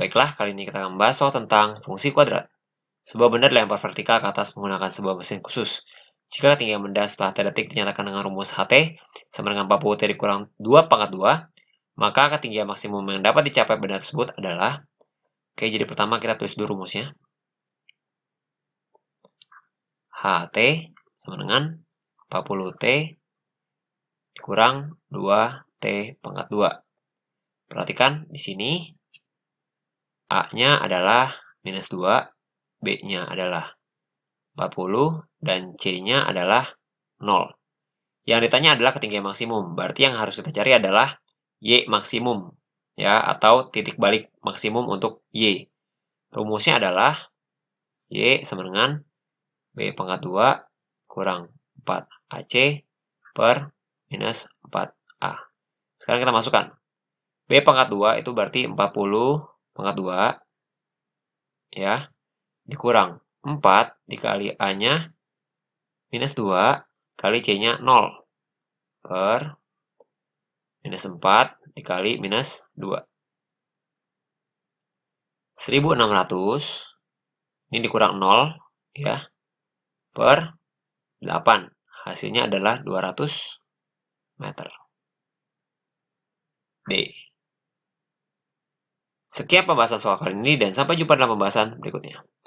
Baiklah, kali ini kita akan membahas soal tentang fungsi kuadrat. Sebuah benda dilempar vertikal ke atas menggunakan sebuah mesin khusus. Jika ketinggian benda setelah t detik dinyatakan dengan rumus HT, sama dengan 40 T dikurang 2 pangkat 2, maka ketinggian maksimum yang dapat dicapai benda tersebut adalah, oke, jadi pertama kita tulis dulu rumusnya. HT sama dengan 40 T dikurang 2 T pangkat 2. Perhatikan di sini A-nya adalah minus 2, B-nya adalah 40, dan C-nya adalah 0. Yang ditanya adalah ketinggian maksimum, berarti yang harus kita cari adalah Y maksimum, ya atau titik balik maksimum untuk Y. Rumusnya adalah Y sama dengan B pangkat 2 kurang 4AC per minus 4A. Sekarang kita masukkan. B pangkat 2 itu berarti 40 pangkat 2 ya dikurang 4 dikali A-nya minus 2 kali C-nya 0 per minus 4 dikali minus 2 1600 ini dikurang 0 ya per 8 hasilnya adalah 200 meter D Sekian pembahasan soal kali ini dan sampai jumpa dalam pembahasan berikutnya.